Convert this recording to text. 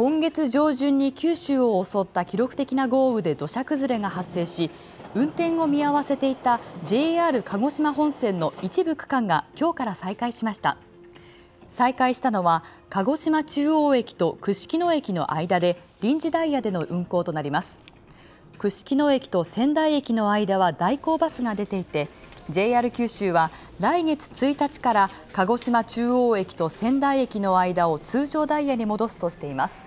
今月上旬に九州を襲った記録的な豪雨で土砂崩れが発生し運転を見合わせていた JR 鹿児島本線の一部区間が今日から再開しました再開したのは鹿児島中央駅と串木野駅の間で臨時ダイヤでの運行となります串木野駅と仙台駅の間は代行バスが出ていて JR 九州は来月1日から鹿児島中央駅と仙台駅の間を通常ダイヤに戻すとしています